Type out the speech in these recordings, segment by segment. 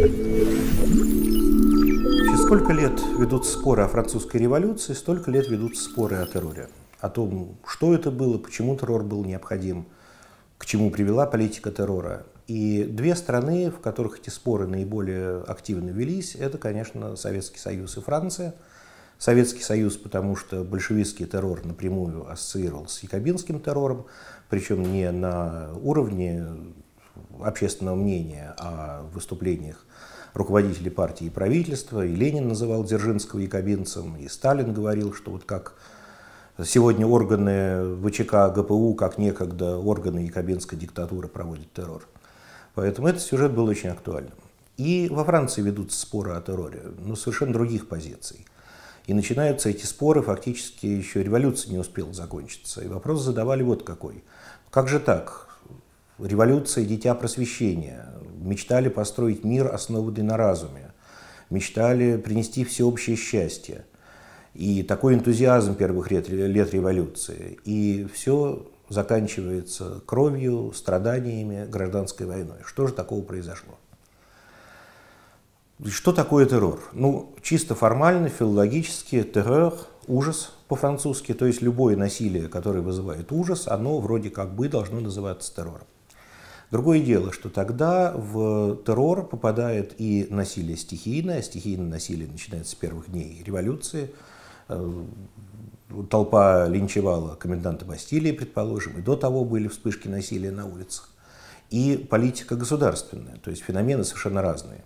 Через сколько лет ведут споры о французской революции, столько лет ведут споры о терроре. О том, что это было, почему террор был необходим, к чему привела политика террора. И две страны, в которых эти споры наиболее активно велись, это, конечно, Советский Союз и Франция. Советский Союз, потому что большевистский террор напрямую ассоциировался с якобинским террором, причем не на уровне общественного мнения о выступлениях руководителей партии и правительства, и Ленин называл Дзержинского якобинцем, и Сталин говорил, что вот как сегодня органы ВЧК ГПУ, как некогда органы якобинской диктатуры проводят террор. Поэтому этот сюжет был очень актуальным. И во Франции ведутся споры о терроре, но совершенно других позиций. И начинаются эти споры, фактически еще революция не успела закончиться. И вопрос задавали вот какой. Как же так? Революция – дитя просвещения. Мечтали построить мир, основанный на разуме. Мечтали принести всеобщее счастье. И такой энтузиазм первых лет, лет революции. И все заканчивается кровью, страданиями, гражданской войной. Что же такого произошло? Что такое террор? Ну, чисто формально, филологически, террор – ужас по-французски, то есть любое насилие, которое вызывает ужас, оно вроде как бы должно называться террором. Другое дело, что тогда в террор попадает и насилие стихийное, стихийное насилие начинается с первых дней революции, э, толпа линчевала коменданта Бастилии, предположим, и до того были вспышки насилия на улицах, и политика государственная, то есть феномены совершенно разные.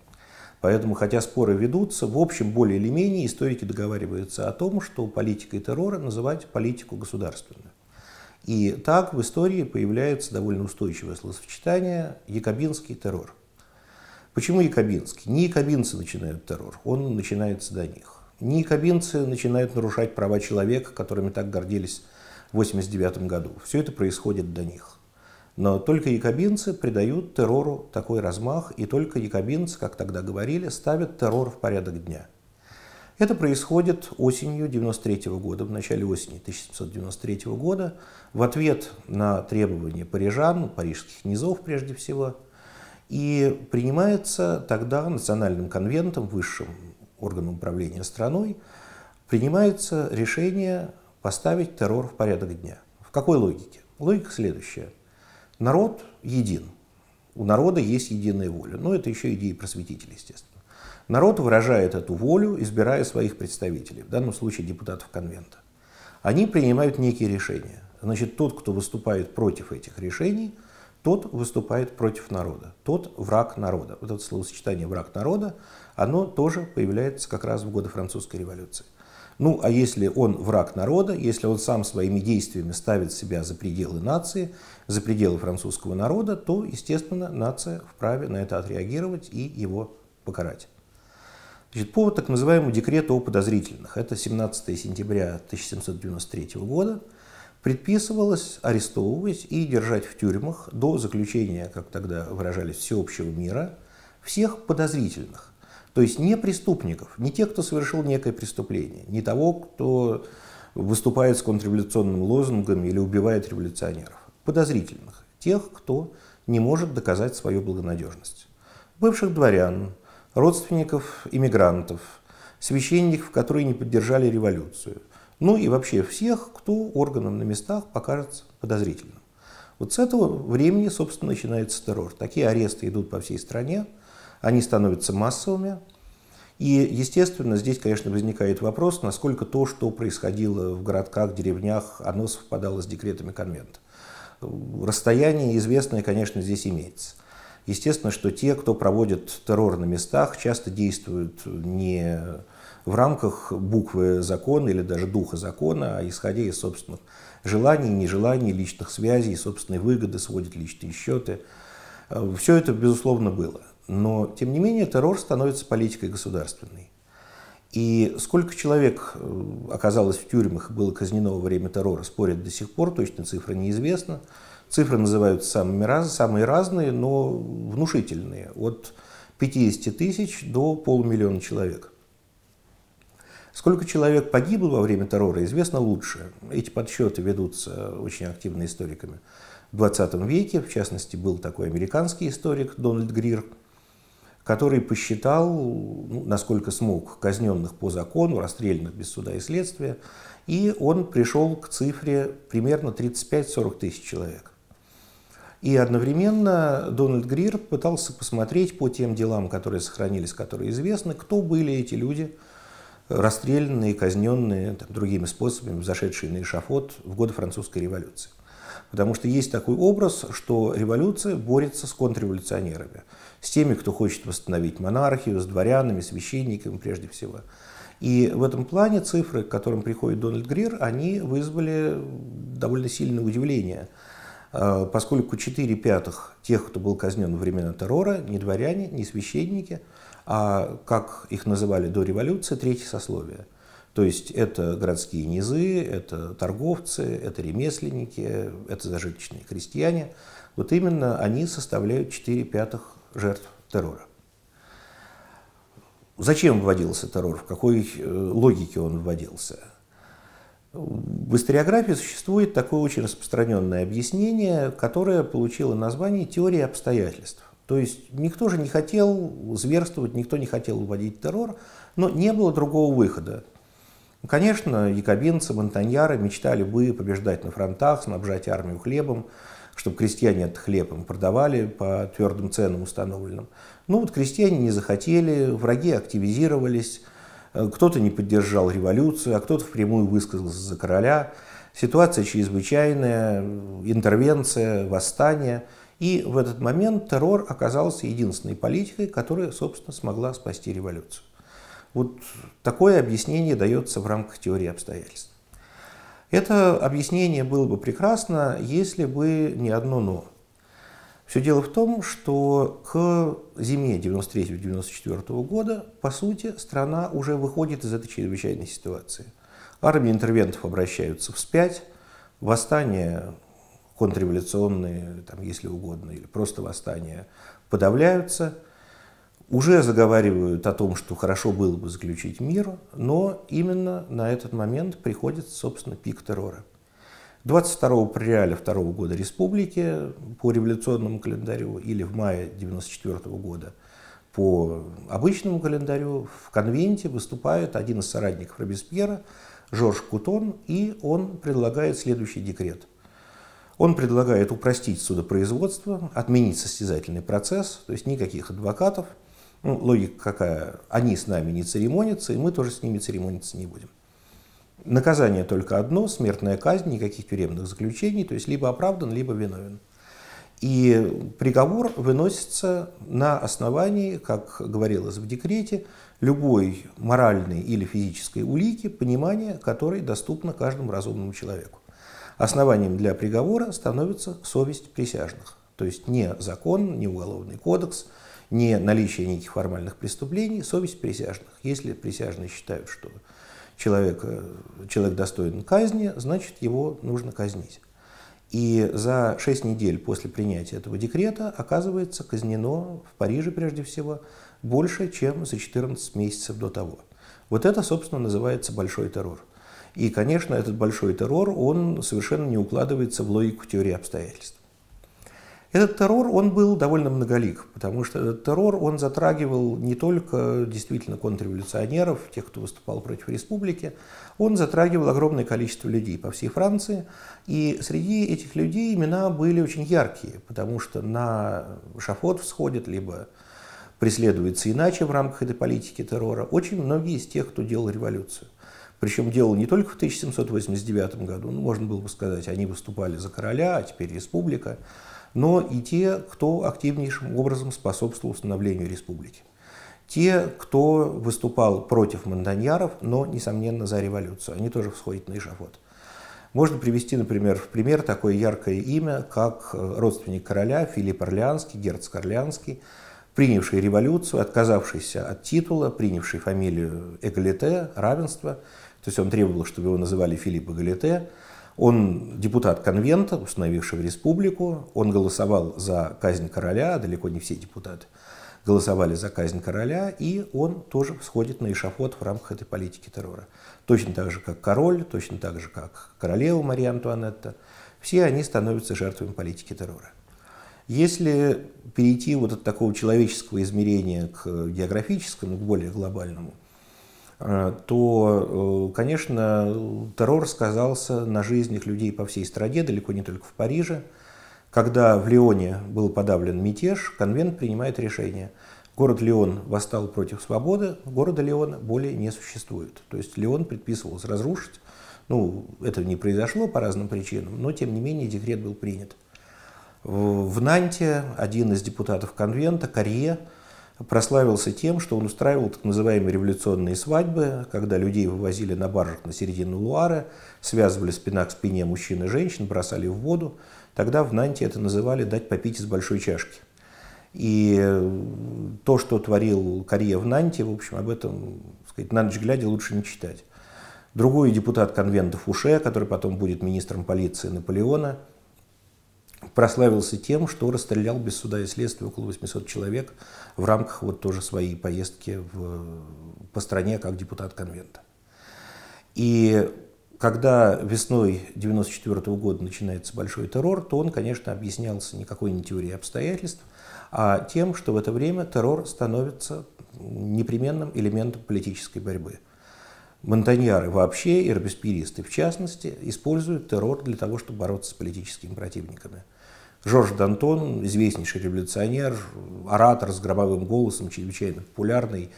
Поэтому, хотя споры ведутся, в общем, более или менее историки договариваются о том, что политикой террора называть политику государственную. И так в истории появляется довольно устойчивое словосочетание «якобинский террор». Почему якобинский? Не якобинцы начинают террор, он начинается до них. Не якобинцы начинают нарушать права человека, которыми так гордились в 1989 году. Все это происходит до них. Но только якобинцы придают террору такой размах, и только якобинцы, как тогда говорили, ставят террор в порядок дня – это происходит осенью 93 года, в начале осени 1793 года, в ответ на требования парижан, парижских низов прежде всего, и принимается тогда Национальным конвентом, высшим органом управления страной, принимается решение поставить террор в порядок дня. В какой логике? Логика следующая. Народ един. У народа есть единая воля. Но это еще идеи просветителей, естественно. Народ выражает эту волю, избирая своих представителей, в данном случае депутатов конвента. Они принимают некие решения. Значит, тот, кто выступает против этих решений, тот выступает против народа, тот враг народа. Вот это словосочетание «враг народа», оно тоже появляется как раз в годы французской революции. Ну, а если он враг народа, если он сам своими действиями ставит себя за пределы нации, за пределы французского народа, то, естественно, нация вправе на это отреагировать и его покарать. Значит, по так называемому декрету о подозрительных, это 17 сентября 1793 года, предписывалось арестовывать и держать в тюрьмах до заключения, как тогда выражались, всеобщего мира, всех подозрительных. То есть не преступников, не тех, кто совершил некое преступление, не того, кто выступает с контрреволюционным лозунгом или убивает революционеров. Подозрительных, тех, кто не может доказать свою благонадежность. Бывших дворян, родственников иммигрантов, священников, которые не поддержали революцию, ну и вообще всех, кто органам на местах покажется подозрительным. Вот с этого времени, собственно, начинается террор. Такие аресты идут по всей стране, они становятся массовыми. И, естественно, здесь, конечно, возникает вопрос, насколько то, что происходило в городках, деревнях, оно совпадало с декретами конвента. Расстояние известное, конечно, здесь имеется. Естественно, что те, кто проводит террор на местах, часто действуют не в рамках буквы закона или даже духа закона, а исходя из собственных желаний, нежеланий, личных связей, собственной выгоды, сводят личные счеты. Все это, безусловно, было. Но, тем не менее, террор становится политикой государственной. И сколько человек э, оказалось в тюрьмах и было казнено во время террора, спорят до сих пор, точно цифра неизвестна. Цифры называются самыми раз, самые разные, но внушительные. От 50 тысяч до полумиллиона человек. Сколько человек погибло во время террора, известно лучше. Эти подсчеты ведутся очень активно историками. В 20 веке, в частности, был такой американский историк Дональд Грир, который посчитал, ну, насколько смог, казненных по закону, расстрелянных без суда и следствия, и он пришел к цифре примерно 35-40 тысяч человек. И одновременно Дональд Грир пытался посмотреть по тем делам, которые сохранились, которые известны, кто были эти люди, расстрелянные, казненные там, другими способами, зашедшие на эшафот в годы французской революции. Потому что есть такой образ, что революция борется с контрреволюционерами, с теми, кто хочет восстановить монархию, с дворянами, священниками прежде всего. И в этом плане цифры, к которым приходит Дональд Грир, они вызвали довольно сильное удивление – Э, поскольку 4 пятых тех, кто был казнен во времена террора, не дворяне, не священники, а, как их называли до революции, третье сословие. То есть это городские низы, это торговцы, это ремесленники, это зажиточные крестьяне. Вот именно они составляют 4 пятых жертв террора. Зачем вводился террор, в какой э, логике он вводился? В историографии существует такое очень распространенное объяснение, которое получило название «теория обстоятельств». То есть никто же не хотел зверствовать, никто не хотел вводить террор, но не было другого выхода. Конечно, якобинцы, монтаньяры мечтали бы побеждать на фронтах, снабжать армию хлебом, чтобы крестьяне этот хлеб им продавали по твердым ценам установленным. Ну вот крестьяне не захотели, враги активизировались, Э, кто-то не поддержал революцию, а кто-то впрямую высказался за короля. Ситуация чрезвычайная, интервенция, восстание. И в этот момент террор оказался единственной политикой, которая, собственно, смогла спасти революцию. Вот такое объяснение дается в рамках теории обстоятельств. Это объяснение было бы прекрасно, если бы не одно «но». Все дело в том, что к зиме 1993-1994 года, по сути, страна уже выходит из этой чрезвычайной ситуации. Армии интервентов обращаются вспять, восстания контрреволюционные, там, если угодно, или просто восстания подавляются, уже заговаривают о том, что хорошо было бы заключить мир, но именно на этот момент приходит, собственно, пик террора. 22 преаля второго года республики по революционному календарю или в мае 1994 -го года по обычному календарю в конвенте выступает один из соратников Робеспьера, Жорж Кутон, и он предлагает следующий декрет. Он предлагает упростить судопроизводство, отменить состязательный процесс, то есть никаких адвокатов. Ну, логика какая? Они с нами не церемонятся, и мы тоже с ними церемониться не будем. Наказание только одно, смертная казнь, никаких тюремных заключений, то есть либо оправдан, либо виновен. И приговор выносится на основании, как говорилось в декрете, любой моральной или физической улики, понимание которой доступно каждому разумному человеку. Основанием для приговора становится совесть присяжных, то есть не закон, не уголовный кодекс, не наличие неких формальных преступлений, совесть присяжных. Если присяжные считают, что Человек, э, человек достоин казни, значит, его нужно казнить. И за шесть недель после принятия этого декрета оказывается казнено в Париже, прежде всего, больше, чем за 14 месяцев до того. Вот это, собственно, называется большой террор. И, конечно, этот большой террор, он совершенно не укладывается в логику теории обстоятельств. Этот террор, он был довольно многолик, потому что этот террор, он затрагивал не только действительно контрреволюционеров, тех, кто выступал против республики, он затрагивал огромное количество людей по всей Франции, и среди этих людей имена были очень яркие, потому что на шафот всходят, либо преследуется иначе в рамках этой политики террора, очень многие из тех, кто делал революцию. Причем делал не только в 1789 году, ну, можно было бы сказать, они выступали за короля, а теперь республика но и те, кто активнейшим образом способствовал установлению республики. Те, кто выступал против Монданьяров, но, несомненно, за революцию. Они тоже всходят на эшафот. Можно привести, например, в пример такое яркое имя, как э, родственник короля Филипп Орлеанский, герцог Орлеанский, принявший революцию, отказавшийся от титула, принявший фамилию Эгалите, равенство, то есть он требовал, чтобы его называли Филипп Эгалите, он депутат конвента, установившего республику, он голосовал за казнь короля, а далеко не все депутаты голосовали за казнь короля, и он тоже сходит на эшафот в рамках этой политики террора. Точно так же, как король, точно так же, как королева Мария Антуанетта, все они становятся жертвами политики террора. Если перейти вот от такого человеческого измерения к географическому, к более глобальному – Э, то, э, конечно, террор сказался на жизнях людей по всей стране, далеко не только в Париже. Когда в Лионе был подавлен мятеж, конвент принимает решение. Город Леон восстал против свободы, города Леона более не существует. То есть Леон предписывалось разрушить. Ну, это не произошло по разным причинам, но тем не менее декрет был принят. В Нанте один из депутатов конвента, Карье, прославился тем, что он устраивал так называемые революционные свадьбы, когда людей вывозили на баржах на середину Луары, связывали спина к спине мужчин и женщин, бросали в воду. Тогда в Нанте это называли «дать попить из большой чашки». И э, то, что творил Корье в Нанте, в общем, об этом сказать, на ночь глядя лучше не читать. Другой депутат конвента Фуше, который потом будет министром полиции Наполеона – прославился тем, что расстрелял без суда и следствия около 800 человек в рамках вот тоже своей поездки в, по стране как депутат конвента. И когда весной 1994 -го года начинается большой террор, то он, конечно, объяснялся никакой не теорией обстоятельств, а тем, что в это время террор становится непременным элементом политической борьбы. Монтаньяры вообще и робеспьеристы в частности используют террор для того, чтобы бороться с политическими противниками. Жорж Дантон, известнейший революционер, оратор с гробовым голосом, чрезвычайно популярный,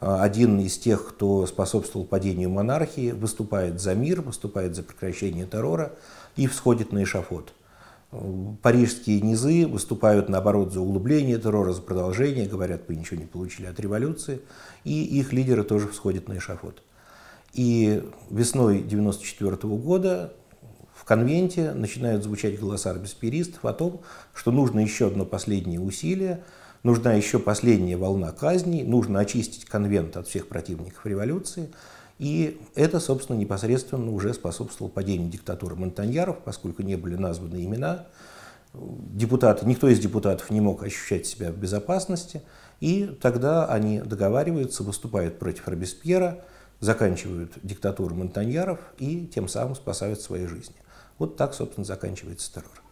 э, один из тех, кто способствовал падению монархии, выступает за мир, выступает за прекращение террора и всходит на эшафот. Парижские низы выступают, наоборот, за углубление террора, за продолжение, говорят, мы ничего не получили от революции, и их лидеры тоже всходят на эшафот. И весной 1994 года в конвенте начинают звучать голоса арбисперистов о том, что нужно еще одно последнее усилие, нужна еще последняя волна казней, нужно очистить конвент от всех противников революции. И это, собственно, непосредственно уже способствовало падению диктатуры Монтаньяров, поскольку не были названы имена. Депутаты, никто из депутатов не мог ощущать себя в безопасности. И тогда они договариваются, выступают против Робеспьера, заканчивают диктатуру Монтаньяров и тем самым спасают свои жизни. Вот так, собственно, заканчивается террор.